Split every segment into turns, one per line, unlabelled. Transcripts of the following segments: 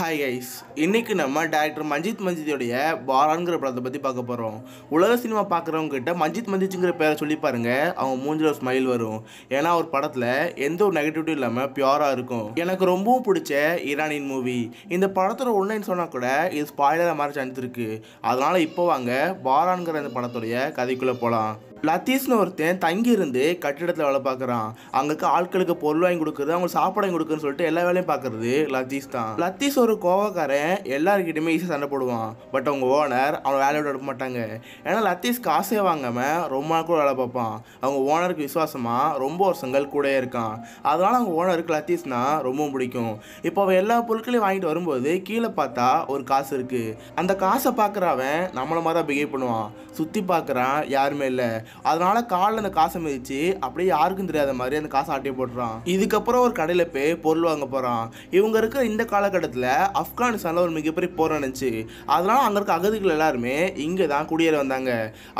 hi guys இன்றைக்கி நம்ம director மஞ்சித் மஞ்சித்தியோடைய பாரான்கிற படத்தை பற்றி பார்க்க போகிறோம் உலக சினிமா பார்க்குறவங்ககிட்ட மஞ்சித் மஞ்சிச்சுங்கிற பேரை சொல்லி பாருங்கள் அவங்க மூஞ்சில் ஒரு ஸ்மைல் வரும் ஏன்னா ஒரு படத்தில் எந்த ஒரு நெகட்டிவிட்டியும் இல்லாமல் பியூராக இருக்கும் எனக்கு ரொம்பவும் பிடிச்ச ஈரானியின் மூவி இந்த படத்தோட ஒன்லைன் சொன்னால் கூட இது ஸ்பாயிலராக மாதிரி சான்ஸ் இருக்குது அதனால் இப்போ வாங்க பாரான்ங்கிற அந்த படத்துடைய கதைக்குள்ளே போகலாம் லத்தீஸ்னு ஒருத்தன் தங்கி இருந்து கட்டிடத்தில் வேலை பார்க்குறான் அங்கே ஆட்களுக்கு பொருள் வாங்கி கொடுக்குறது அவங்களுக்கு சாப்பாடு வாங்கி கொடுக்குன்னு சொல்லிட்டு எல்லா வேலையும் பார்க்குறது லத்தீஸ் தான் லத்தீஸ் ஒரு கோவக்காரன் எல்லாருக்கிட்டையுமே ஈஸியாக சண்டை போடுவான் பட் அவங்க ஓனர் அவன் வேலையை விட மாட்டாங்க ஏன்னா லத்தீஸ் காசே வாங்காமல் ரொம்ப நாள் கூட வேலை பார்ப்பான் அவங்க ஓனருக்கு விசுவாசமாக ரொம்ப வருஷங்கள் கூட இருக்கான் அதனால் அவங்க ஓனருக்கு லத்தீஸ்னா ரொம்ப பிடிக்கும் இப்போ அவன் எல்லா பொருட்களையும் வாங்கிட்டு வரும்போது கீழே பார்த்தா ஒரு காசு இருக்குது அந்த காசை பார்க்குறவன் நம்மளை மாதிரி தான் பிஹேவ் பண்ணுவான் சுற்றி பார்க்குறான் யாருமே இல்லை அதனால காலில் அந்த காசை மிதிச்சு அப்படியே யாருக்கும் தெரியாத மாதிரி அந்த காசை ஆட்டி போடுறான் இதுக்கப்புறம் ஒரு கடையில் போய் பொருள் வாங்க போகிறான் இவங்க இருக்கிற இந்த காலகட்டத்தில் ஆப்கானிஸ்தானில் ஒரு மிகப்பெரிய போர் நினச்சி அதனால் அங்கே இருக்க அகதிகள் எல்லாருமே இங்கே தான் குடியேற வந்தாங்க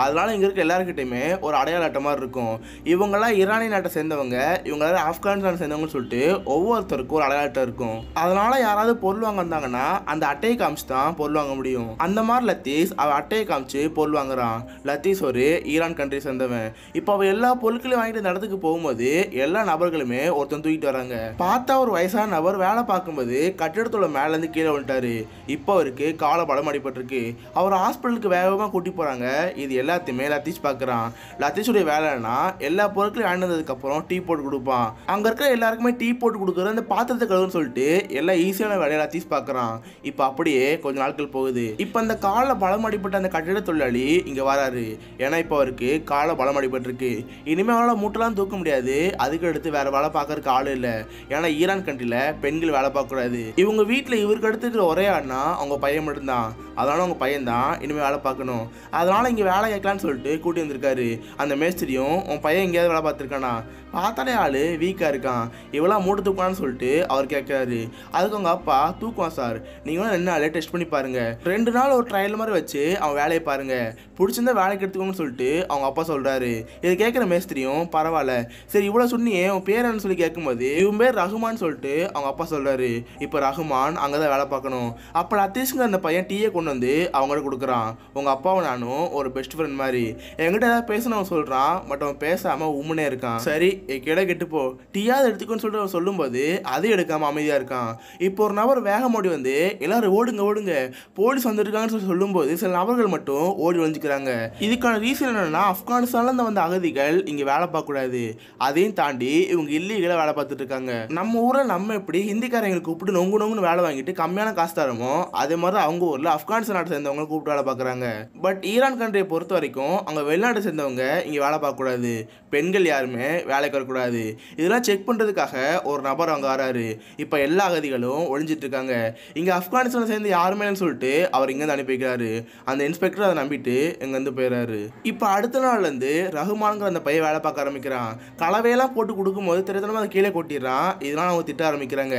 அதனால் இங்கே இருக்க எல்லாருக்கிட்டையுமே ஒரு அடையாள மாதிரி இருக்கும் இவங்கெல்லாம் ஈரானிய நாட்டை சேர்ந்தவங்க இவங்க எல்லாரும் ஆப்கானிஸ்தான் சேர்ந்தவங்கன்னு சொல்லிட்டு ஒவ்வொருத்தருக்கும் ஒரு அடையாளட்டம் இருக்கும் அதனால் யாராவது பொருள் வாங்க வந்தாங்கன்னா அந்த அட்டையை காமிச்சு தான் பொருள் வாங்க முடியும் அந்த மாதிரி லத்தீஸ் அவள் அட்டையை காமிச்சு பொருள் வாங்குறான் லத்தீஸ் ஒரு ஈரான் கண்ட்ரி மதத்தை சேர்ந்தவன் இப்போ அவன் எல்லா பொருட்களையும் வாங்கிட்டு நடத்துக்கு இடத்துக்கு போகும்போது எல்லா நபர்களுமே ஒருத்தன் தூக்கிட்டு வராங்க பார்த்தா ஒரு வயசான நபர் வேலை பார்க்கும்போது கட்டிடத்தோட மேலேருந்து கீழே வந்துட்டாரு இப்போ அவருக்கு கால பலம் அடிபட்டிருக்கு அவர் ஹாஸ்பிட்டலுக்கு வேகமாக கூட்டி போகிறாங்க இது எல்லாத்தையுமே லத்தீஷ் பார்க்குறான் லத்தீஷுடைய வேலைன்னா எல்லா பொருட்களையும் வாங்கினதுக்கப்புறம் டீ போட்டு கொடுப்பான் அங்கே இருக்கிற எல்லாருக்குமே டீ போட்டு கொடுக்குறது அந்த பாத்திரத்தை கழுவுன்னு சொல்லிட்டு எல்லாம் ஈஸியான வேலையை லத்தீஷ் பார்க்குறான் இப்போ அப்படியே கொஞ்ச நாட்கள் போகுது இப்போ அந்த காலில் பலம் அடிப்பட்ட அந்த கட்டிட தொழிலாளி இங்கே வராரு ஏன்னா இப்போ அவருக்கு காலை பலம் அடிபட்டிருக்கு இனிமேல் அவனால் மூட்டெல்லாம் தூக்க முடியாது அதுக்கு அடுத்து வேற வேலை பார்க்கறக்கு ஆள் இல்லை ஏன்னா ஈரான் கண்ட்ரியில் பெண்கள் வேலை பார்க்கக்கூடாது இவங்க வீட்டில் இவருக்கு அடுத்து ஒரே ஆள்னா அவங்க பையன் மட்டும்தான் அதனால் அவங்க பையன் தான் இனிமேல் வேலை பார்க்கணும் அதனால் இங்கே வேலை கேட்கலான்னு சொல்லிட்டு கூட்டி வந்திருக்காரு அந்த மேஸ்திரியும் உன் பையன் எங்கேயாவது வேலை பார்த்துருக்கானா பார்த்தாலே ஆள் வீக்காக இருக்கான் இவெல்லாம் மூட்டை தூக்கலான்னு சொல்லிட்டு அவர் கேட்குறாரு அதுக்கு அவங்க அப்பா தூக்குவான் சார் நீங்களும் ரெண்டு ஆளே டெஸ்ட் பண்ணி பாருங்கள் ரெண்டு நாள் ஒரு ட்ரையல் மாதிரி வச்சு அவன் வேலையை பாருங்கள் பிடிச்சிருந்தா வேலைக்கு எடுத்துக்கோங்கன்னு சொல்லிட்டு அவங்க அப்பா அப்பா சொல்கிறாரு இதை கேட்குற மேஸ்திரியும் பரவாயில்ல சரி இவ்வளோ சொன்னியே உன் பேரன்னு சொல்லி கேட்கும்போது இவன் பேர் ரகுமான் சொல்லிட்டு அவங்க அப்பா சொல்கிறாரு இப்போ ரகுமான் அங்கே தான் வேலை பார்க்கணும் அப்போ அத்தீஷ்ங்கிற அந்த பையன் டீயை கொண்டு வந்து அவங்கள்ட்ட கொடுக்குறான் உங்கள் அப்பாவும் நானும் ஒரு பெஸ்ட் ஃப்ரெண்ட் மாதிரி என்கிட்ட ஏதாவது பேசணும் சொல்கிறான் பட் அவன் பேசாமல் உம்முனே இருக்கான் சரி கிட போ டீயாவது எடுத்துக்கோன்னு சொல்லிட்டு அவன் சொல்லும்போது அதையும் எடுக்காமல் அமைதியாக இருக்கான் இப்போ ஒரு நபர் வேகமோடி வந்து எல்லாரும் ஓடுங்க ஓடுங்க போலீஸ் வந்துருக்காங்கன்னு சொல்லி சொல்லும்போது சில நபர்கள் மட்டும் ஓடி வந்துக்கிறாங்க இதுக்கான ரீசன் என்னன்னா ஆப்கானிஸ்தான்லேருந்து வந்த அகதிகள் இங்கே வேலை பார்க்கக்கூடாது அதையும் தாண்டி இவங்க இல்லீகலா வேலை பார்த்துட்டு இருக்காங்க நம்ம ஊரில் நம்ம எப்படி ஹிந்திக்காரங்களை கூப்பிட்டு நொங்கு நொங்குன்னு வேலை வாங்கிட்டு கம்மியான காசு தரமோ அதே மாதிரி அவங்க ஊரில் ஆப்கானிஸ்தான் நாட்டை சேர்ந்தவங்க கூப்பிட்டு வேலை பார்க்குறாங்க பட் ஈரான் கண்ட்ரியை பொறுத்த வரைக்கும் அங்கே வெளிநாட்டை சேர்ந்தவங்க இங்கே வேலை பார்க்கக்கூடாது பெண்கள் யாருமே வேலைக்கு வரக்கூடாது இதெல்லாம் செக் பண்ணுறதுக்காக ஒரு நபர் அங்கே வராரு இப்போ எல்லா அகதிகளும் ஒழிஞ்சிட்டு இருக்காங்க இங்கே ஆப்கானிஸ்தான் சேர்ந்து யாருமே சொல்லிட்டு அவர் இங்கேருந்து அனுப்பி வைக்கிறாரு அந்த இன்ஸ்பெக்டர் அதை நம்பிட்டு இங்கேருந்து போயிடுறாரு இப்போ அடுத்த நாள் நாள்லேருந்து ரகுமானுங்கிற அந்த பையன் வேலை பார்க்க ஆரம்பிக்கிறான் கலவையெல்லாம் போட்டு கொடுக்கும்போது திருத்தனமாக அதை கீழே கொட்டிடுறான் இதெல்லாம் அவங்க திட்ட ஆரம்பிக்கிறாங்க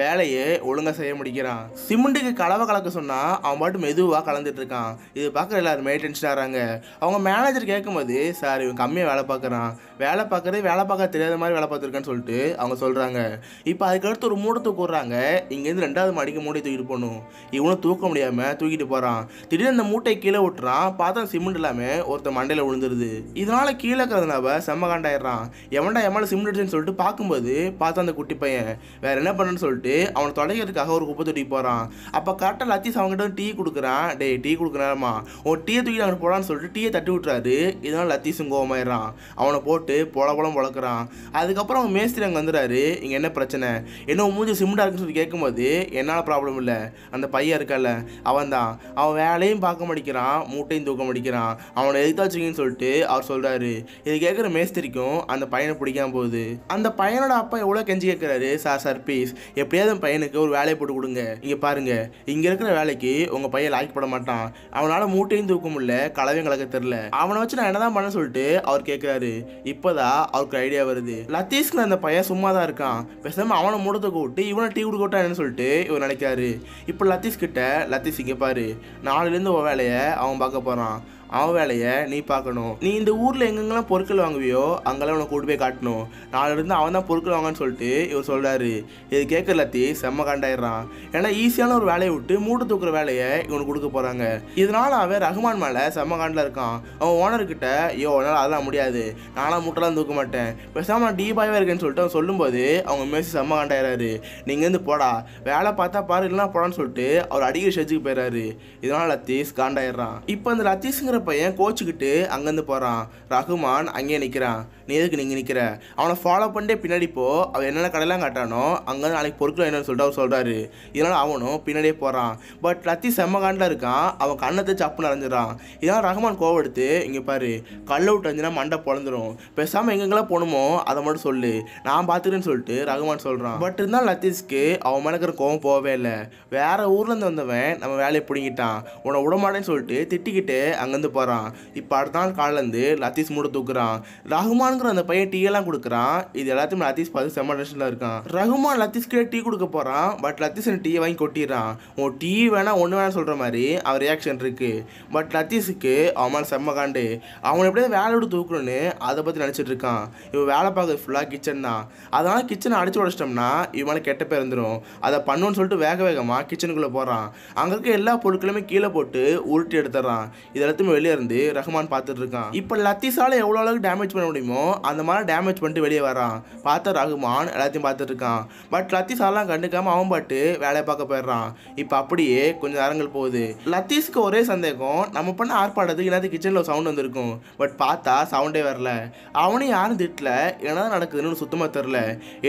வேலையை ஒழுங்காக செய்ய முடிக்கிறான் சிமெண்ட்டுக்கு கலவை கலக்க சொன்னால் அவன் பாட்டு மெதுவாக கலந்துட்டு இருக்கான் இது பார்க்குற எல்லாருமே மெயின்டென்ஷனாக ஆகிறாங்க அவங்க மேனேஜர் கேட்கும்போது சார் இவன் கம்மியாக வேலை பார்க்குறான் வேலை பார்க்குறதே வேலை பார்க்க தெரியாத மாதிரி வேலை பார்த்துருக்கேன்னு சொல்லிட்டு அவங்க சொல்கிறாங்க இப்போ அதுக்கடுத்து ஒரு தூக்கு தூக்குறாங்க இங்கேருந்து ரெண்டாவது மாடிக்கு மூட்டை தூக்கிட்டு போகணும் இவனும் தூக்க முடியாமல் தூக்கிட்டு போகிறான் திடீர்னு அந்த மூட்டை கீழே விட்டுறான் பார்த்தா சிமெண்ட் இல்லாமல் ஒருத்தர் மண்டையில் விழுந்து வந்துடுது இதனால் கீழே இருக்கிறதுனாவ செம்ம காண்டாயிடுறான் எவன்டா எம்மால சிம் அடிச்சுன்னு சொல்லிட்டு பார்க்கும்போது பார்த்தா அந்த குட்டி பையன் வேற என்ன பண்ணுன்னு சொல்லிட்டு அவனை தொடங்கிறதுக்காக ஒரு குப்பை தொட்டி போகிறான் அப்போ கரெக்டாக லத்தீஸ் அவங்ககிட்ட டீ கொடுக்குறான் டே டீ கொடுக்குறாருமா உன் டீயை தூக்கி அவனுக்கு போடான்னு சொல்லிட்டு டீயை தட்டி விட்டுறாரு இதனால் லத்தீஸும் கோவமாயிடுறான் அவனை போட்டு பொல பொலம் வளர்க்குறான் அதுக்கப்புறம் அவன் மேஸ்திரி அங்கே வந்துடுறாரு இங்கே என்ன பிரச்சனை என்ன மூஞ்சி சிம்டா இருக்குன்னு சொல்லி கேட்கும்போது என்னால் ப்ராப்ளம் இல்லை அந்த பையன் இருக்கல அவன் தான் அவன் வேலையும் பார்க்க மாட்டேங்கிறான் மூட்டையும் தூக்க மாட்டேங்கிறான் அவனை எதிர்த்தாச்சுங்கன்னு சொல்லிட்டு சொல்லிட்டு அவர் சொல்கிறாரு இது கேட்குற மேஸ்திரிக்கும் அந்த பையனை பிடிக்காம போகுது அந்த பையனோட அப்பா எவ்வளோ கெஞ்சி கேட்குறாரு சார் சார் ப்ளீஸ் எப்படியாவது பையனுக்கு ஒரு வேலையை போட்டு கொடுங்க இங்கே பாருங்க இங்கே இருக்கிற வேலைக்கு உங்கள் பையன் லாக்கி போட மாட்டான் அவனால் மூட்டையும் தூக்க முடியல கலவையும் கலக்க தெரில அவனை வச்சு நான் என்னதான் பண்ண சொல்லிட்டு அவர் கேட்குறாரு இப்போதான் அவருக்கு ஐடியா வருது லத்தீஸ்க்கு அந்த பையன் சும்மா தான் இருக்கான் பேசாமல் அவனை மூடத்தை கூப்பிட்டு இவனை டீ கொடுக்கட்டான்னு சொல்லிட்டு இவர் நினைக்கிறாரு இப்போ லத்தீஸ் கிட்ட லத்தீஸ் இங்கே பாரு நாலுலேருந்து வேலையை அவன் பார்க்க போகிறான் அவன் வேலையை நீ பார்க்கணும் நீ இந்த ஊரில் எங்கெங்கெல்லாம் பொருட்கள் வாங்குவியோ அங்கெல்லாம் உனக்கு கூட்டு போய் காட்டணும் இருந்து அவன் தான் பொருட்கள் வாங்கன்னு சொல்லிட்டு இவர் சொல்கிறாரு இது கேட்குற எல்லாத்தையும் செம்ம காண்டாயிடுறான் ஏன்னா ஈஸியான ஒரு வேலையை விட்டு மூட்டை தூக்குற வேலையை இவனுக்கு கொடுக்க போகிறாங்க இதனால் அவன் ரஹ்மான் மேலே செம்ம காண்டில் இருக்கான் அவன் ஓனர்கிட்ட ஐயோ என்னால் அதெல்லாம் முடியாது நானாக மூட்டெல்லாம் தூக்க மாட்டேன் பேசாமல் நான் டீபாயாக இருக்கேன்னு சொல்லிட்டு அவன் சொல்லும்போது அவங்க மேசி செம்ம காண்டாயிறாரு நீங்கள் இருந்து போடா வேலை பார்த்தா பாரு இல்லைனா போடான்னு சொல்லிட்டு அவர் அடிக்கடி ஷெட்ஜுக்கு போயிடுறாரு இதனால் லத்தீஸ் காண்டாயிடுறான் இப்போ அந்த லத்தீஸ்ங்கிற பையன் கோச்சுக்கிட்டு அங்கேருந்து போகிறான் ரகுமான் அங்கேயே நிற்கிறான் நீ எதுக்கு நீங்கள் நிற்கிற அவனை ஃபாலோ பண்ணிட்டே பின்னாடி போ அவன் என்னென்ன கடையெல்லாம் காட்டானோ அங்கே நாளைக்கு பொருட்கள் என்னென்னு சொல்லிட்டு அவர் சொல்கிறாரு இதனால் அவனும் பின்னாடியே போகிறான் பட் லத்தி செம்ம காண்டில் இருக்கான் அவன் கண்ணை சப்பு அப்புன்னு இதனால் ரஹ்மான் கோவம் எடுத்து இங்கே பாரு கல்லை விட்டு மண்டை பிறந்துடும் பேசாமல் எங்கெங்கெல்லாம் போகணுமோ அதை மட்டும் சொல்லு நான் பார்த்துக்கிறேன்னு சொல்லிட்டு ரகுமான் சொல்கிறான் பட் இருந்தால் லத்தீஸ்க்கு அவன் மேலே இருக்கிற கோவம் போகவே இல்லை வேறு ஊர்லேருந்து வந்தவன் நம்ம வேலையை பிடிங்கிட்டான் உன்னை உடமாட்டேன்னு சொல்லிட்டு திட்டிக்கிட்டு அங்கேருந்து போகிறான் இப்போ அடுத்த நாள் இருந்து லத்தீஸ் மூட தூக்குறான் ரகுமான் ரகுமான்ங்கிற அந்த பையன் டீ எல்லாம் கொடுக்குறான் இது எல்லாத்தையும் லத்தீஸ் பார்த்து செம்ம டென்ஷனில் இருக்கான் ரகுமான் லத்தீஸ்கிட்ட டீ கொடுக்க போகிறான் பட் லத்தீஸ் டீ வாங்கி கொட்டிடுறான் உன் டீ வேணா ஒன்று வேணால் சொல்கிற மாதிரி அவன் ரியாக்ஷன் இருக்குது பட் லத்தீஸுக்கு அவன் செம்ம காண்டு அவன் எப்படியாவது வேலை விட்டு தூக்கணும்னு அதை பற்றி நினச்சிட்டு இருக்கான் இவன் வேலை பார்க்குறது ஃபுல்லாக கிச்சன் தான் அதனால் கிச்சனை அடிச்சு உடச்சிட்டோம்னா இவனால் கெட்ட பேர் இருந்துடும் அதை பண்ணுன்னு சொல்லிட்டு வேக வேகமாக கிச்சனுக்குள்ளே போகிறான் அங்கே இருக்க எல்லா பொருட்களுமே கீழே போட்டு உருட்டி எடுத்துடுறான் இது எல்லாத்தையுமே வெளியே இருந்து ரஹ்மான் பார்த்துட்டு இருக்கான் இப்போ லத்தீஸால் எவ்வளோ அளவுக்கு டேமேஜ் பண்ண முடியுமோ அந்த மாதிரி டேமேஜ் பண்ணிட்டு வெளியே வரான் பார்த்தா ரகுமான் எல்லாத்தையும் பார்த்துட்டு இருக்கான் பட் லத்தீஸ் அதெல்லாம் கண்டுக்காமல் அவன் பாட்டு வேலையை பார்க்க போயிடுறான் இப்போ அப்படியே கொஞ்சம் நேரங்கள் போகுது லத்தீஸ்க்கு ஒரே சந்தேகம் நம்ம பண்ண ஆர்ப்பாட்டத்துக்கு எல்லாத்தையும் கிச்சனில் சவுண்ட் வந்திருக்கும் பட் பார்த்தா சவுண்டே வரல அவனையும் யாரும் திட்டல என்னதான் நடக்குதுன்னு சுத்தமாக தெரில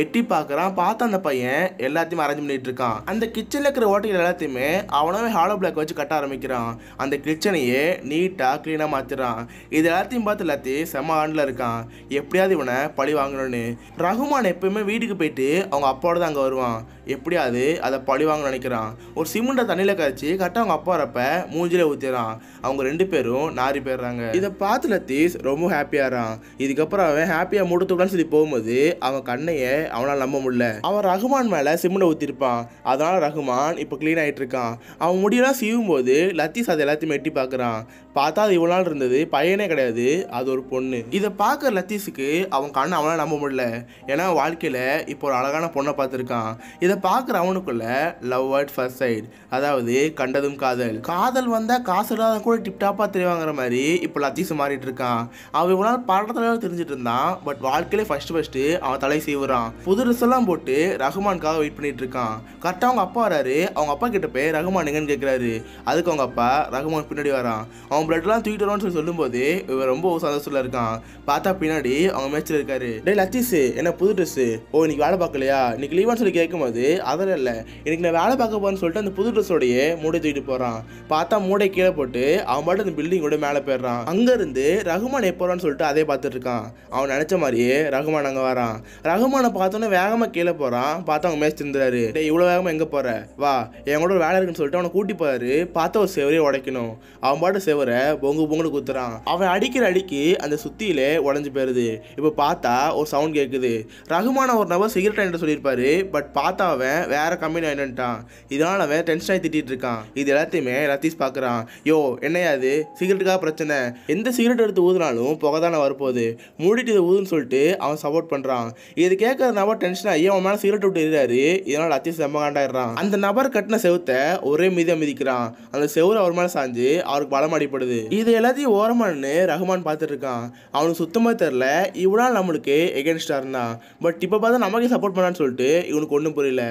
எட்டி பார்க்குறான் பார்த்தா அந்த பையன் எல்லாத்தையும் அரேஞ்ச் பண்ணிட்டு இருக்கான் அந்த கிச்சனில் இருக்கிற ஓட்டைகள் எல்லாத்தையுமே அவனவே ஹாலோ பிளாக் வச்சு கட்ட ஆரம்பிக்கிறான் அந்த கிச்சனையே நீட்டாக க்ளீனாக மாற்றிடுறான் இது எல்லாத்தையும் பார்த்து எல்லாத்தையும் செம ஆண்டில் இருக்கான் எப்படியாவது இவனை பழி வாங்கணும்னு ரகுமான் எப்பயுமே வீட்டுக்கு போயிட்டு அவங்க அப்பாவோட தான் அங்கே வருவான் எப்படியாவது அதை பழி வாங்க நினைக்கிறான் ஒரு சிமெண்ட்டை தண்ணியில் கரைச்சி கரெக்டாக அவங்க அப்பா வரப்ப மூஞ்சிலே ஊற்றிடுறான் அவங்க ரெண்டு பேரும் நாரி போயிடுறாங்க இதை பார்த்து லத்தீஸ் ரொம்ப ஹாப்பியாகிறான் இதுக்கப்புறம் அவன் ஹாப்பியாக மூட்டத்துக்குடான்னு சொல்லி போகும்போது அவன் கண்ணையை அவனால் நம்ப முடியல அவன் ரகுமான் மேலே சிமெண்ட்டை ஊற்றிருப்பான் அதனால் ரகுமான் இப்போ க்ளீன் ஆகிட்டு இருக்கான் அவன் முடியெல்லாம் சீவும் போது லத்தீஸ் அதை எல்லாத்தையும் எட்டி பார்க்குறான் பார்த்தா அது இவ்வளோ நாள் இருந்தது பையனே கிடையாது அது ஒரு பொண்ணு இதை பார்க்குற லத்தீஸ் ரீஸுக்கு அவன் கண்ணை அவனால் நம்ப முடியல ஏன்னா வாழ்க்கையில் இப்போ ஒரு அழகான பொண்ணை பார்த்துருக்கான் இதை பார்க்குற அவனுக்குள்ள லவ் அட் ஃபர்ஸ்ட் சைட் அதாவது கண்டதும் காதல் காதல் வந்தால் காசு இல்லாத கூட டிப்டாப்பாக தெரியவாங்கிற மாதிரி இப்போ லத்தீஸ் மாறிட்டு இருக்கான் அவன் இவனால் நாள் படத்தில் இருந்தான் பட் வாழ்க்கையிலே ஃபஸ்ட்டு ஃபஸ்ட்டு அவன் தலை செய்வான் புது ட்ரெஸ் எல்லாம் போட்டு ரகுமானுக்காக வெயிட் பண்ணிட்டு இருக்கான் கரெக்டாக அவங்க அப்பா வராரு அவங்க அப்பா கிட்ட போய் ரகுமான் எங்கன்னு கேட்குறாரு அதுக்கு அவங்க அப்பா ரகுமான் பின்னாடி வரான் அவன் பிளட்லாம் தூக்கிட்டு வரான்னு சொல்லி சொல்லும்போது இவன் ரொம்ப சந்தோஷத்தில் இருக்கான் பார்த்தா பின்னாடி சொல்லி அவங்க மேட்ச்ல இருக்காரு டே லத்தீஸ் என்ன புது ட்ரெஸ் ஓ இன்னைக்கு வேலை பார்க்கலையா இன்னைக்கு லீவான்னு சொல்லி கேட்கும்போது அதெல்லாம் இல்லை இன்னைக்கு நான் வேலை பார்க்க போறேன்னு சொல்லிட்டு அந்த புது ட்ரெஸ்ஸோடைய மூடை தூக்கிட்டு போகிறான் பார்த்தா மூடை கீழே போட்டு அவன் பாட்டு அந்த பில்டிங் கூட மேலே போயிடுறான் அங்க இருந்து ரகுமான் எப்போறான்னு சொல்லிட்டு அதே பார்த்துட்டு இருக்கான் அவன் நினச்ச மாதிரியே ரகுமான் அங்கே வரான் ரகுமானை பார்த்தோன்னே வேகமாக கீழே போகிறான் பார்த்து அவங்க மேட்ச் இருந்தாரு டே இவ்வளோ வேகமாக எங்கே போகிற வா என் கூட ஒரு வேலை இருக்குன்னு சொல்லிட்டு அவனை கூட்டி போறாரு பார்த்தா ஒரு செவரையே உடைக்கணும் அவன் பாட்டு செவரை பொங்கு பொங்குன்னு குத்துறான் அவன் அடிக்கிற அடிக்கு அந்த சுத்தியிலே உடஞ்சு போயிருது வருது இப்போ பார்த்தா ஒரு சவுண்ட் கேட்குது ரகுமான ஒரு நபர் சிகரெட் என்று சொல்லியிருப்பாரு பட் பார்த்தா அவன் வேற கம்பெனி ஆயிட்டான் இதனால் அவன் டென்ஷன் ஆகி திட்டிகிட்டு இருக்கான் இது எல்லாத்தையுமே ரத்தீஸ் பார்க்குறான் யோ என்னையா அது சிகரெட்டுக்காக பிரச்சனை எந்த சிகரெட் எடுத்து ஊதுனாலும் புகை தானே வரப்போகுது மூடிட்டு இதை ஊதுன்னு சொல்லிட்டு அவன் சப்போர்ட் பண்ணுறான் இது கேட்குற நபர் டென்ஷன் ஆகி அவன் மேலே சிகரெட் விட்டு எறிறாரு இதனால் ரத்தீஸ் செம்ம காண்டாயிடுறான் அந்த நபர் கட்டின செவத்தை ஒரே மீதி மிதிக்கிறான் அந்த செவ்வறு அவர் மேலே சாஞ்சு அவருக்கு பலம் அடிப்படுது இது எல்லாத்தையும் ஓரமானு ரகுமான் பார்த்துட்டு இருக்கான் அவனுக்கு சுத்தமாக தெரில தெரில இவ்வளோ நம்மளுக்கு எகென்ஸ்டாக இருந்தான் பட் இப்போ பார்த்தா நமக்கு சப்போர்ட் பண்ணான்னு சொல்லிட்டு இவனுக்கு ஒன்றும் புரியல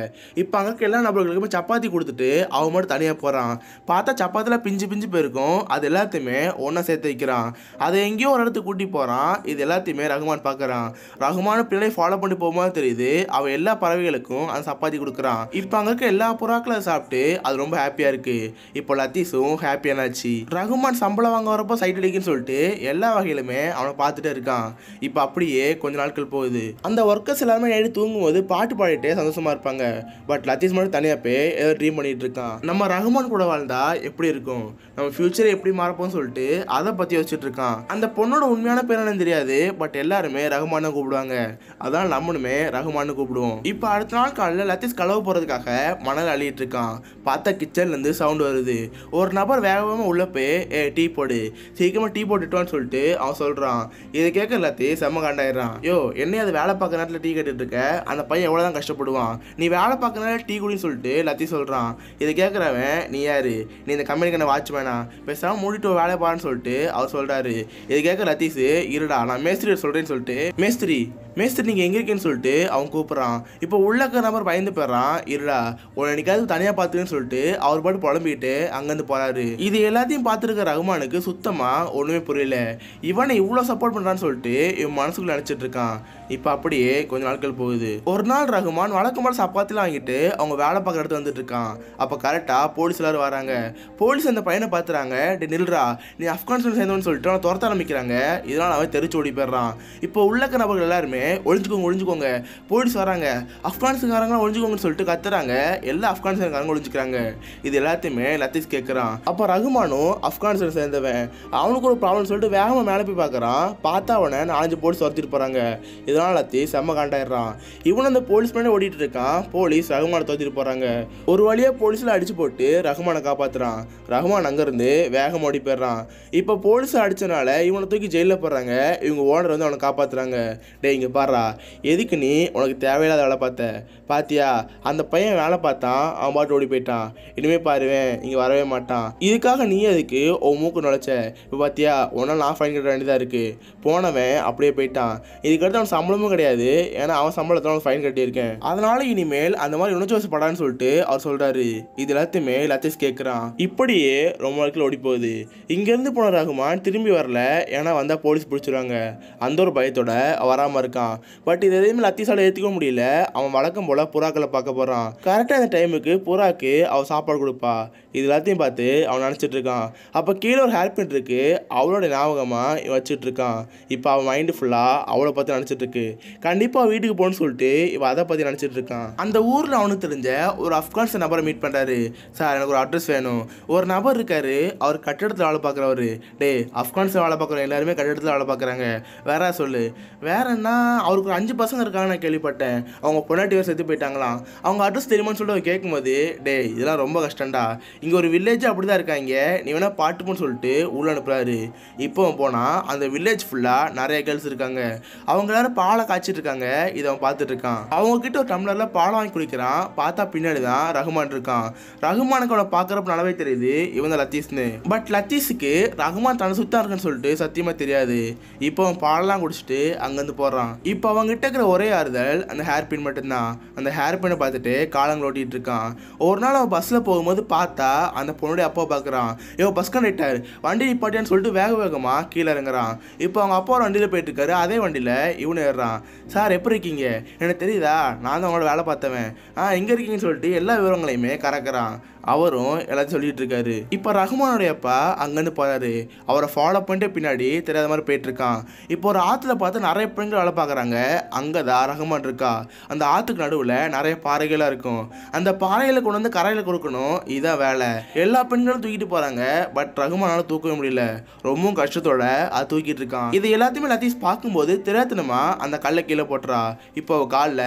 இப்போ அங்கே எல்லா நபர்களுக்குமே சப்பாத்தி கொடுத்துட்டு அவன் மட்டும் தனியாக போகிறான் பார்த்தா சப்பாத்திலாம் பிஞ்சு பிஞ்சு போயிருக்கும் அது எல்லாத்தையுமே ஒன்றா சேர்த்து வைக்கிறான் அதை எங்கேயோ ஒரு இடத்துக்கு கூட்டி போகிறான் இது எல்லாத்தையுமே ரகுமான் பார்க்குறான் ரகுமான பிள்ளையை ஃபாலோ பண்ணி போகும்போது தெரியுது அவன் எல்லா பறவைகளுக்கும் அந்த சப்பாத்தி கொடுக்குறான் இப்போ அங்கே இருக்க எல்லா புறாக்களை சாப்பிட்டு அது ரொம்ப ஹாப்பியாக இருக்குது இப்போ லத்தீஸும் ஹாப்பியானாச்சு ரகுமான் சம்பளம் வாங்க வரப்போ சைட் அடிக்குன்னு சொல்லிட்டு எல்லா வகையிலுமே அவனை பார்த்துட்டே இருக்கான் இப்போ அப்படியே கொஞ்ச நாட்கள் போகுது அந்த ஒர்க்கர்ஸ் எல்லாருமே நைட்டு தூங்கும்போது பாட்டு பாடிட்டே சந்தோஷமா இருப்பாங்க பட் லத்தீஷ் மட்டும் தனியாக போய் ஏதோ ட்ரீம் பண்ணிகிட்டு இருக்கான் நம்ம ரஹ்மான் கூட வாழ்ந்தா எப்படி இருக்கும் நம்ம ஃபியூச்சர் எப்படி மாறப்போம்னு சொல்லிட்டு அதை பற்றி வச்சுட்டு இருக்கான் அந்த பொண்ணோட உண்மையான பேர் என்னன்னு தெரியாது பட் எல்லாருமே ரகுமானை கூப்பிடுவாங்க அதான் நம்மளுமே ரகுமானு கூப்பிடுவோம் இப்போ அடுத்த நாள் காலையில் லத்தீஷ் கலவு போகிறதுக்காக மணல் அள்ளிட்டு இருக்கான் பார்த்த கிச்சன்லேருந்து சவுண்டு வருது ஒரு நபர் வேகமாக உள்ளே போய் ஏ டீ போடு சீக்கிரமாக டீ போட்டுட்டோன்னு சொல்லிட்டு அவன் சொல்கிறான் இதை கேட்க எல்லாத்தி செம்ம கண்டாயிடுறான் யோ என்ன அது வேலை பார்க்குற நேரத்தில் டீ கட்டிட்டு இருக்க அந்த பையன் எவ்வளோ தான் கஷ்டப்படுவான் நீ வேலை பார்க்குற நேரம் டீ குடின்னு சொல்லிட்டு எல்லாத்தையும் சொல்கிறான் இதை கேட்குறவன் நீ யார் நீ இந்த கம்பெனிக்கு என்ன வேணாம் பேசாமல் மூடிட்டு வேலை பாருன்னு சொல்லிட்டு அவர் சொல்கிறாரு இதை கேட்க லத்தீஸ் இருடா நான் மேஸ்திரி சொல்கிறேன்னு சொல்லிட்டு மேஸ்திரி மேஸ்திரி நீங்கள் எங்கே இருக்கேன்னு சொல்லிட்டு அவன் கூப்பிட்றான் இப்போ உள்ளக்க நம்பர் பயந்து போயிடுறான் இருடா உன்னை நிக்காது தனியாக பார்த்துக்கன்னு சொல்லிட்டு அவர் பாட்டு புலம்பிக்கிட்டு அங்கேருந்து போகிறாரு இது எல்லாத்தையும் பார்த்துருக்க ரகுமானுக்கு சுத்தமாக ஒன்றுமே புரியல இவனை இவ்வளோ சப்போர்ட் பண்ணுறான்னு சொல்லிட்டு இவன் மனசுக்குள்ளே இருக்கான் இப்போ அப்படியே கொஞ்ச நாட்கள் போகுது ஒரு நாள் ரகுமான் வழக்கமான சப்பாத்திலாம் வாங்கிட்டு அவங்க வேலை பார்க்குற இடத்து வந்துட்டு இருக்கான் அப்போ கரெக்டாக போலீஸ் எல்லாரும் வராங்க போலீஸ் அந்த பையனை பார்த்துறாங்க டே நில்றா நீ ஆப்கானிஸ்தான் சேர்ந்தவனு சொல்லிட்டு அவனை துரத்த ஆரம்பிக்கிறாங்க இதனால் அவன் தெரிச்சு ஓடி போயிடுறான் இப்போ உள்ளக்க நபர்கள் எல்லாருமே ஒழிஞ்சுக்கோங்க ஒழிஞ்சுக்கோங்க போலீஸ் வராங்க ஆப்கானிஸ்தான்காரங்களாம் ஒழிஞ்சுக்கோங்கன்னு சொல்லிட்டு கத்துறாங்க எல்லா ஆப்கானிஸ்தான்காரங்க ஒழிஞ்சுக்கிறாங்க இது எல்லாத்தையுமே லத்தீஸ் கேட்குறான் அப்போ ரகுமானும் ஆப்கானிஸ்தான் சேர்ந்தவன் அவனுக்கு ஒரு ப்ராப்ளம் சொல்லிட்டு வேகமாக மேலே போய் பார்க்குறான் பார்த்தா அவனை நாலஞ்சு போலீஸ் துரத்திட்டு போகிறாங்க இதெல்லாம் இதனாலத்தி செம்ம காண்டாயிடுறான் இவனும் அந்த போலீஸ் மேலே ஓடிட்டு இருக்கான் போலீஸ் ரகுமானை தோத்திட்டு போறாங்க ஒரு வழியாக போலீஸில் அடிச்சு போட்டு ரகுமானை காப்பாத்துறான் ரகுமான் அங்கிருந்து வேகம் ஓடி போயிடுறான் இப்போ போலீஸ் அடிச்சனால இவனை தூக்கி ஜெயிலில் போடுறாங்க இவங்க ஓனர் வந்து அவனை காப்பாத்துறாங்க டேய் இங்கே பாடுறா எதுக்கு நீ உனக்கு தேவையில்லாத வேலை பார்த்த பாத்தியா அந்த பையன் வேலை பார்த்தான் அவன் பாட்டு ஓடி போயிட்டான் இனிமே பாருவேன் இங்கே வரவே மாட்டான் இதுக்காக நீ அதுக்கு உன் மூக்கு நுழைச்ச இப்போ பார்த்தியா உன்னால் நான் ஃபைன் கட்ட வேண்டியதாக இருக்கு போனவன் அப்படியே போயிட்டான் இதுக்கடுத்து அவன் சம்ம சம்பளமும் கிடையாது ஏன்னா அவன் சம்பளத்தில் ஃபைன் கட்டியிருக்கேன் அதனால இனிமேல் அந்த மாதிரி உணர்ச்சி படான்னு சொல்லிட்டு அவர் சொல்றாரு இது எல்லாத்தையுமே லத்தீஸ் கேட்குறான் இப்படியே ரொம்ப நாட்கள் ஓடி போகுது இங்கேருந்து போன ரகுமான் திரும்பி வரல ஏன்னா வந்தால் போலீஸ் பிடிச்சிருவாங்க அந்த ஒரு பயத்தோட வராமல் இருக்கான் பட் இது எதையுமே லத்தீஸால் ஏற்றுக்க முடியல அவன் வழக்கம் போல் புறாக்களை பார்க்க போகிறான் கரெக்டாக அந்த டைமுக்கு புறாக்கு அவள் சாப்பாடு கொடுப்பா இது எல்லாத்தையும் பார்த்து அவன் நினச்சிட்டு இருக்கான் அப்போ கீழே ஒரு ஹேர்பின் இருக்குது அவளோட ஞாபகமாக வச்சுட்டு இருக்கான் இப்போ அவன் மைண்டு ஃபுல்லாக அவளை பார்த்து நினச்சிட்டு இருக்கு இருக்கு கண்டிப்பாக வீட்டுக்கு போகணும்னு சொல்லிட்டு இவன் அதை பற்றி நினைச்சிட்டு இருக்கான் அந்த ஊரில் அவனுக்கு தெரிஞ்ச ஒரு ஆப்கானிஸ்தான் நபரை மீட் பண்றாரு சார் எனக்கு ஒரு அட்ரஸ் வேணும் ஒரு நபர் இருக்கார் அவர் கட்டிடத்தில் வேலை பார்க்குறவர் டே ஆப்கானிஸ்தான் வேலை பார்க்குற எல்லாருமே கட்டிடத்துல வேலை பார்க்குறாங்க வேற சொல்லு என்ன அவருக்கு ஒரு அஞ்சு பசங்க இருக்காங்க நான் கேள்விப்பட்டேன் அவங்க பொண்டாட்டி பேர் செத்து போயிட்டாங்களாம் அவங்க அட்ரஸ் தெரியுமான்னு சொல்லிட்டு கேட்கும் கேட்கும்போது டே இதெல்லாம் ரொம்ப கஷ்டம்டா இங்கே ஒரு வில்லேஜ் அப்படி தான் இருக்காங்க நீ வேணால் பாட்டுப்போன்னு சொல்லிட்டு உள்ள அனுப்புகிறாரு இப்போ போனால் அந்த வில்லேஜ் ஃபுல்லாக நிறைய கேர்ள்ஸ் இருக்காங்க அவங்க எல்லாரும் பாலை காய்ச்சிட்டு இருக்காங்க இதை அவன் பார்த்துட்டு இருக்கான் அவங்க கிட்ட ஒரு டம்ளர்ல பாலை வாங்கி குடிக்கிறான் பார்த்தா பின்னாடி தான் ரகுமான் இருக்கான் ரகுமானுக்கு அவனை பார்க்குறப்ப நல்லாவே தெரியுது இவன் தான் லத்தீஸ்னு பட் லத்தீஸுக்கு ரகுமான் தன சுத்தம் இருக்குன்னு சொல்லிட்டு சத்தியமா தெரியாது இப்போ அவன் பாலெல்லாம் குடிச்சிட்டு அங்கேருந்து போடுறான் இப்போ அவங்க கிட்ட இருக்கிற ஒரே ஆறுதல் அந்த ஹேர் பின் மட்டும்தான் அந்த ஹேர் பின்னை பார்த்துட்டு காலங்கள் ஓட்டிட்டு இருக்கான் ஒரு நாள் அவன் பஸ்ஸில் போகும்போது பார்த்தா அந்த பொண்ணுடைய அப்பா பார்க்குறான் இவன் பஸ் கண்டக்டர் வண்டி நிப்பாட்டியான்னு சொல்லிட்டு வேக வேகமாக கீழே இறங்குறான் இப்போ அவங்க அப்பா வண்டியில் போயிட்டு இருக்காரு அதே வண்டியில் இவனு சேர்றான் சார் எப்படி இருக்கீங்க எனக்கு தெரியுதா நான் தான் உங்களோட வேலை பார்த்தவன் ஆ எங்கே இருக்கீங்கன்னு சொல்லிட்டு எல்லா விவரங்களையுமே கறக்குறான் அவரும் எல்லாத்தையும் சொல்லிட்டு இருக்காரு இப்போ ரஹ்மானுடைய அப்பா அங்கேருந்து போறாரு அவரை ஃபாலோ பண்ணிட்டு பின்னாடி தெரியாத மாதிரி போயிட்டு இருக்கான் இப்போ ஒரு ஆற்றுல பார்த்து நிறைய பெண்கள் வேலை பார்க்குறாங்க அங்கே தான் ரஹ்மான் இருக்கா அந்த ஆற்றுக்கு நடுவில் நிறைய பாறைகளாக இருக்கும் அந்த பாறைகளை கொண்டு வந்து கரையில் கொடுக்கணும் இதான் வேலை எல்லா பெண்களும் தூக்கிட்டு போகிறாங்க பட் ரகுமானால் தூக்கவே முடியல ரொம்பவும் கஷ்டத்தோட அது தூக்கிட்டு இருக்கான் இது எல்லாத்தையுமே லத்தீஸ் பார்க்கும்போது திரைத்தனமா அந்த கல்லை கீழே போட்டுறா இப்போ அவள் காலில்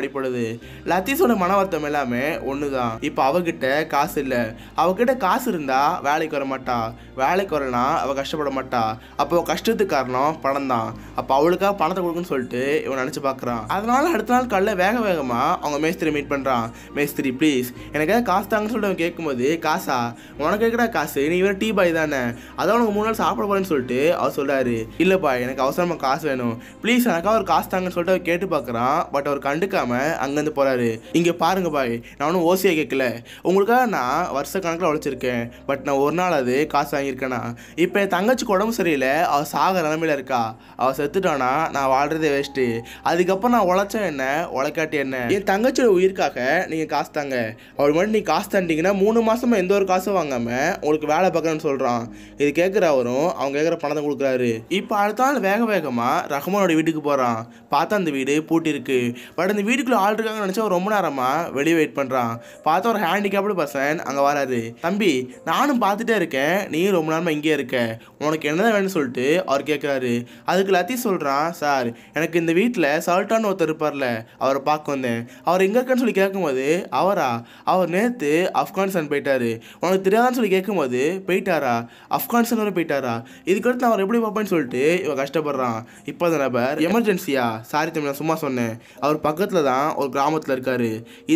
அடிப்படுது லத்தீஸோட மன வருத்தம் எல்லாமே ஒன்று தான் இப்போ அவகிட்ட காசு இல்லை அவகிட்ட காசு இருந்தால் வேலைக்கு வர மாட்டா வேலைக்கு வரலனா அவள் கஷ்டப்பட மாட்டா அப்போ கஷ்டத்துக்கு காரணம் பணம் தான் அப்போ அவளுக்காக பணத்தை கொடுக்குன்னு சொல்லிட்டு இவன் நினச்சி பார்க்குறான் அதனால் அடுத்த நாள் காலைல வேக வேகமாக அவங்க மேஸ்திரி மீட் பண்ணுறான் மேஸ்திரி ப்ளீஸ் எனக்காக காசு தாங்கன்னு சொல்லிட்டு அவன் கேட்கும்போது காசா உனக்கு இருக்கிற காசு நீ வேறு டீ பாய் தானே அதான் உனக்கு மூணு நாள் சாப்பிட போகிறேன்னு சொல்லிட்டு அவர் சொல்கிறாரு இல்லைப்பா எனக்கு அவசரமாக காசு வேணும் ப்ளீஸ் எனக்காக ஒரு காசு தாங்கன்னு சொல்லிட்டு அவர் கேட்டு பார்க்குறான் பட் அவர் கண்டுக்காமல் அங்கேருந்து போகிறாரு இங்கே பாருங்க பாய் நான் ஒன்றும் ஓசியாக கேட்கல உங்களுக்காக நான் வருஷ கணக்கில் உழைச்சிருக்கேன் பட் நான் ஒரு நாள் அது காசு வாங்கியிருக்கேனா இப்போ என் தங்கச்சிக்கு உடம்பு சரியில்லை அவள் சாக நிலமையில் இருக்கா அவள் செத்துட்டானா நான் வாழ்கிறதே வேஸ்ட்டு அதுக்கப்புறம் நான் உழைச்சேன் என்ன உழைக்காட்டி என்ன என் தங்கச்சியோட உயிருக்காக நீங்கள் காசு தாங்க அவள் மட்டும் நீ காசு தண்டிங்கன்னா மூணு மாதமும் எந்த ஒரு காசும் வாங்காமல் உங்களுக்கு வேலை பார்க்கறேன்னு சொல்கிறான் இது கேட்குற அவரும் அவங்க கேட்குற பணத்தை கொடுக்குறாரு இப்போ அடுத்த நாள் வேக வேகமாக ரஹ்மானோட வீட்டுக்கு போகிறான் பார்த்தா அந்த வீடு பூட்டி இருக்கு பட் அந்த வீட்டுக்குள்ளே ஆள் இருக்காங்கன்னு நினச்சா ரொம்ப நேரமாக வெளியே வெயிட் பண்ணுறான் பார்த்தா ஒரு ஹேண்டிகேப்டு பஸ் ஃபேன் அங்கே வராது தம்பி நானும் பார்த்துட்டே இருக்கேன் நீ ரொம்ப நேரமாக இங்கே இருக்க உனக்கு என்னதான் வேணும்னு சொல்லிட்டு அவர் கேட்குறாரு அதுக்கு லத்தி சொல்கிறான் சார் எனக்கு இந்த வீட்டில் சால்ட்டான்னு ஒருத்தர் இருப்பார்ல அவரை பார்க்க வந்தேன் அவர் எங்கே இருக்கான்னு சொல்லி கேட்கும்போது அவரா அவர் நேற்று ஆப்கானிஸ்தான் போயிட்டாரு உனக்கு தெரியாதான்னு சொல்லி கேட்கும்போது போயிட்டாரா ஆப்கானிஸ்தான் வரை போயிட்டாரா இதுக்கடுத்து அவர் எப்படி பார்ப்பேன்னு சொல்லிட்டு இவன் கஷ்டப்படுறான் இப்போ அந்த நபர் எமர்ஜென்சியா சாரி தம்பி நான் சும்மா சொன்னேன் அவர் பக்கத்தில் தான் ஒரு கிராமத்தில் இருக்கார்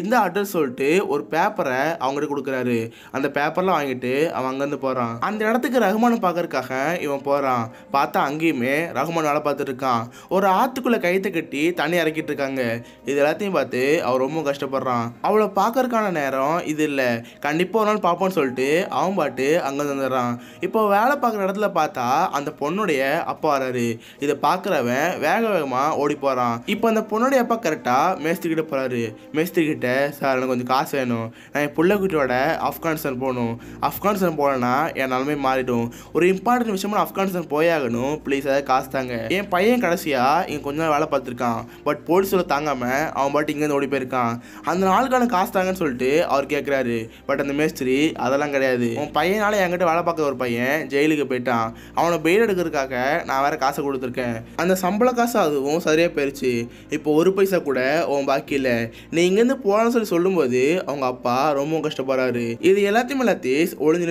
இந்த அட்ரஸ் சொல்லிட்டு ஒரு பேப்பரை அவங்க பேப்பர் கொடுக்குறாரு அந்த பேப்பர்லாம் வாங்கிட்டு அவன் அங்கேருந்து போகிறான் அந்த இடத்துக்கு ரகுமான் பார்க்கறக்காக இவன் போகிறான் பார்த்தா அங்கேயுமே ரகுமான் வேலை பார்த்துட்டு இருக்கான் ஒரு ஆற்றுக்குள்ளே கைத்தை கட்டி தண்ணி இறக்கிட்டு இருக்காங்க இது எல்லாத்தையும் பார்த்து அவர் ரொம்ப கஷ்டப்படுறான் அவளை பார்க்கறக்கான நேரம் இது இல்லை கண்டிப்பாக ஒரு நாள் பார்ப்போன்னு சொல்லிட்டு அவன் பாட்டு அங்கே வந்துடுறான் இப்போ வேலை பார்க்குற இடத்துல பார்த்தா அந்த பொண்ணுடைய அப்பா வராரு இதை பார்க்குறவன் வேக வேகமாக ஓடி போகிறான் இப்போ அந்த பொண்ணுடைய அப்பா கரெக்டாக மேஸ்திரிக்கிட்ட போகிறாரு மேஸ்திரிக்கிட்ட சார் எனக்கு கொஞ்சம் காசு வேணும் நான் என் பிள்ளை மைண்டோட ஆப்கானிஸ்தான் போகணும் ஆப்கானிஸ்தான் போகலன்னா என் மாறிடும் ஒரு இம்பார்ட்டன்ட் விஷயமா ஆப்கானிஸ்தான் போயாகணும் ப்ளீஸ் அதாவது காசு தாங்க என் பையன் கடைசியாக இங்க கொஞ்ச நாள் வேலை பார்த்துருக்கான் பட் போலீஸில் தாங்காமல் அவன் பாட்டு இங்கேருந்து ஓடி போயிருக்கான் அந்த நாளுக்கான காசு தாங்கன்னு சொல்லிட்டு அவர் கேட்குறாரு பட் அந்த மேஸ்திரி அதெல்லாம் கிடையாது உன் பையனால என்கிட்ட வேலை பார்க்க ஒரு பையன் ஜெயிலுக்கு போயிட்டான் அவனை பெயில் எடுக்கிறதுக்காக நான் வேற காசை கொடுத்துருக்கேன் அந்த சம்பள காசு அதுவும் சரியாக போயிருச்சு இப்போ ஒரு பைசா கூட உன் பாக்கி இல்லை நீ இங்கேருந்து போகலான்னு சொல்லி சொல்லும்போது அவங்க அப்பா ரொம்ப கஷ்டப்பட்டு கஷ்டப்படுறாரு இது எல்லாத்தையும் எல்லாத்தையும்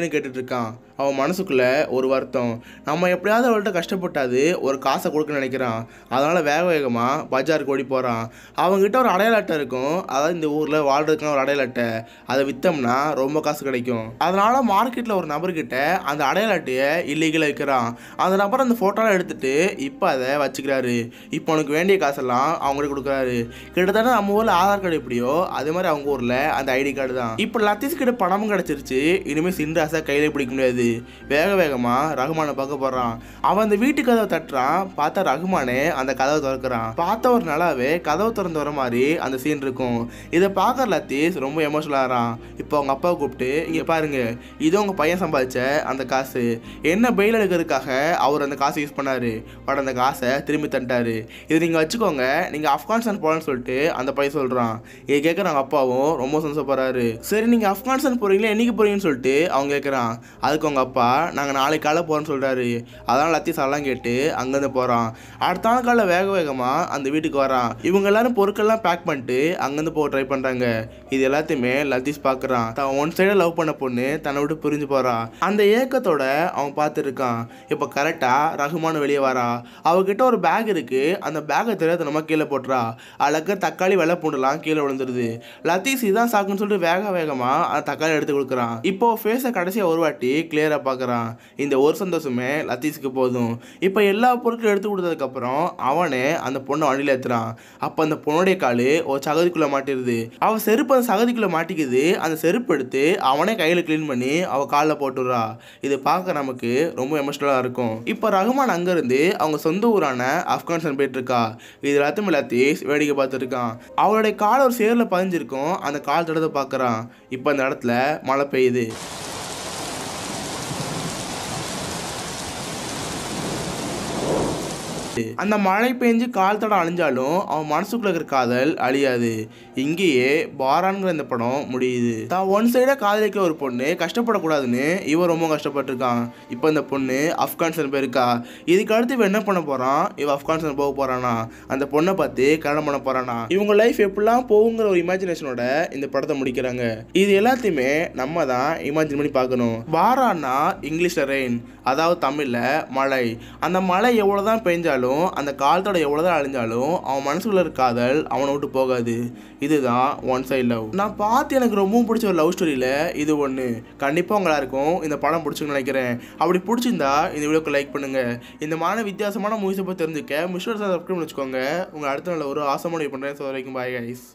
தேஸ் கேட்டுட்டு இருக்கான் அவன் மனசுக்குள்ளே ஒரு வருத்தம் நம்ம எப்படியாவது அவள்கிட்ட கஷ்டப்பட்டாது ஒரு காசை கொடுக்க நினைக்கிறான் அதனால் வேக வேகமாக பஜாருக்கு ஓடி போகிறான் அவங்ககிட்ட ஒரு அடையாள அட்டை இருக்கும் அதாவது இந்த ஊரில் வாழ்கிறதுக்கான ஒரு அடையாள அட்டை அதை விற்றோம்னா ரொம்ப காசு கிடைக்கும் அதனால் மார்க்கெட்டில் ஒரு நபர்கிட்ட அந்த அடையாள அட்டையை இல்லீகலாக விற்கிறான் அந்த நபர் அந்த ஃபோட்டோலாம் எடுத்துகிட்டு இப்போ அதை வச்சுக்கிறாரு இப்போ உனக்கு வேண்டிய காசெல்லாம் அவங்களுக்கு கொடுக்குறாரு கிட்டத்தட்ட நம்ம ஊரில் ஆதார் கார்டு எப்படியோ அதே மாதிரி அவங்க ஊரில் அந்த ஐடி கார்டு தான் இப்போ லத்தீஸ்கிட்ட பணமும் கிடச்சிருச்சு இனிமேல் சின்ராசை கையில் பிடிக்க முடியாது தெரியுது வேக வேகமாக ரகுமானை பார்க்க போடுறான் அவன் அந்த வீட்டு கதவை தட்டுறான் பார்த்தா ரகுமானே அந்த கதவை திறக்கிறான் பார்த்த ஒரு நல்லாவே கதவை திறந்து வர மாதிரி அந்த சீன் இருக்கும் இதை பார்க்குற லத்தீஸ் ரொம்ப எமோஷனல் ஆகிறான் இப்போ அவங்க அப்பாவை கூப்பிட்டு இங்கே பாருங்க இது உங்கள் பையன் சம்பாதிச்ச அந்த காசு என்ன பெயில் எடுக்கிறதுக்காக அவர் அந்த காசை யூஸ் பண்ணார் பட் அந்த காசை திரும்பி தண்டாரு இது நீங்கள் வச்சுக்கோங்க நீங்கள் ஆப்கானிஸ்தான் போகலான்னு சொல்லிட்டு அந்த பையன் சொல்கிறான் இதை அவங்க அப்பாவும் ரொம்ப சந்தோஷப்படுறாரு சரி நீங்கள் ஆப்கானிஸ்தான் போகிறீங்களா என்றைக்கு போகிறீங்கன்னு சொல்லிட்டு அவங்க கேட்குறான் அதுக்கு அவங்க அப்பா நாங்கள் நாளைக்கு காலை போகிறோன்னு சொல்கிறாரு அதான் எல்லாத்தையும் சலாம் கேட்டு அங்கேருந்து போகிறான் அடுத்த நாள் காலைல வேக வேகமாக அந்த வீட்டுக்கு வரான் இவங்க எல்லாரும் பொருட்கள்லாம் பேக் பண்ணிட்டு அங்கேருந்து போக ட்ரை பண்ணுறாங்க இது எல்லாத்தையுமே லத்தீஸ் பார்க்குறான் தான் ஒன் சைடாக லவ் பண்ண பொண்ணு தன்னை விட்டு பிரிஞ்சு போகிறான் அந்த ஏக்கத்தோட அவன் பார்த்துருக்கான் இப்போ கரெக்டாக ரகுமான வெளியே வரா அவகிட்ட ஒரு பேக் இருக்குது அந்த பேக்கை தெரியாத நம்ம கீழே போட்டுறா அழகாக தக்காளி வெள்ளை பூண்டுலாம் கீழே விழுந்துருது லத்தீஸ் இதான் சாக்குன்னு சொல்லிட்டு வேக வேகமாக அந்த தக்காளி எடுத்து கொடுக்குறான் இப்போ ஃபேஸை கடைசியாக ஒரு வாட்டி கிளியர் கிளியராக பார்க்குறான் இந்த ஒரு சந்தோஷமே லத்தீஸுக்கு போதும் இப்போ எல்லா பொருட்களும் எடுத்து கொடுத்ததுக்கப்புறம் அவனே அந்த பொண்ணை வண்டியில் ஏற்றுறான் அப்போ அந்த பொண்ணுடைய கால் ஒரு சகதிக்குள்ளே மாட்டிடுது அவன் செருப்பு அந்த சகதிக்குள்ளே மாட்டிக்குது அந்த செருப்பு எடுத்து அவனே கையில் க்ளீன் பண்ணி அவள் காலில் போட்டுடுறா இது பார்க்க நமக்கு ரொம்ப எமோஷ்னலாக இருக்கும் இப்போ ரஹ்மான் அங்கேருந்து அவங்க சொந்த ஊரான ஆப்கானிஸ்தான் போயிட்டுருக்கா இது எல்லாத்தையும் லத்தீஸ் வேடிக்கை பார்த்துருக்கான் அவளுடைய கால் ஒரு சேரில் பதிஞ்சிருக்கும் அந்த கால் தடத்தை பார்க்குறான் இப்போ அந்த இடத்துல மழை பெய்யுது அந்த மழை பெஞ்சு கால் தடம் அழிஞ்சாலும் அவன் மனசுக்குள்ள இருக்கிற காதல் அழியாது இங்கேயே பாரான்கிற இந்த படம் முடியுது தான் ஒன் சைடாக காதலிக்க ஒரு பொண்ணு கஷ்டப்படக்கூடாதுன்னு இவன் ரொம்ப கஷ்டப்பட்டிருக்கான் இப்போ இந்த பொண்ணு ஆப்கானிஸ்தான் போயிருக்கா இதுக்கு அடுத்து இவன் என்ன பண்ண போகிறான் இவன் ஆப்கானிஸ்தான் போக போகிறானா அந்த பொண்ணை பார்த்து கல்யாணம் பண்ண போகிறானா இவங்க லைஃப் எப்படிலாம் போகுங்கிற ஒரு இமேஜினேஷனோட இந்த படத்தை முடிக்கிறாங்க இது எல்லாத்தையுமே நம்ம தான் இமேஜின் பண்ணி பார்க்கணும் பாரான்னா இங்கிலீஷில் ரெயின் அதாவது தமிழில் மழை அந்த மழை எவ்வளோ தான் பெஞ்சாலும் அழிஞ்சாலும் அந்த காலத்தோட எவ்வளோ தான் அழிஞ்சாலும் அவன் மனசுக்குள்ள இருக்காதல் அவனை விட்டு போகாது இதுதான் ஒன் சைட் லவ் நான் பார்த்து எனக்கு ரொம்பவும் பிடிச்ச ஒரு லவ் ஸ்டோரியில் இது ஒன்று கண்டிப்பாக உங்களா இருக்கும் இந்த படம் பிடிச்சுன்னு நினைக்கிறேன் அப்படி பிடிச்சிருந்தா இந்த வீடியோக்கு லைக் பண்ணுங்கள் இந்த மாதிரி வித்தியாசமான மூவிஸை பற்றி தெரிஞ்சுக்க மிஷோ சப்ஸ்கிரைப் வச்சுக்கோங்க உங்கள் அடுத்த நல்ல ஒரு ஆசமான பண்ணுறேன் ஸோ வரைக்கும் பாய் கைஸ்